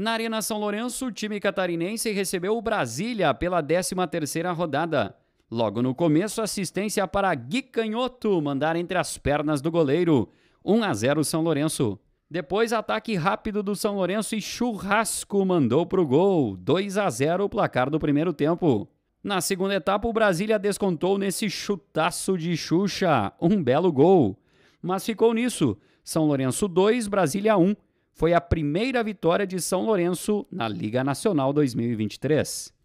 Na Arena São Lourenço, o time catarinense recebeu o Brasília pela 13ª rodada. Logo no começo, assistência para Gui Canhoto mandar entre as pernas do goleiro. 1 a 0 São Lourenço. Depois, ataque rápido do São Lourenço e Churrasco mandou para o gol. 2 a 0 o placar do primeiro tempo. Na segunda etapa, o Brasília descontou nesse chutaço de Xuxa. Um belo gol. Mas ficou nisso. São Lourenço 2, Brasília 1 foi a primeira vitória de São Lourenço na Liga Nacional 2023.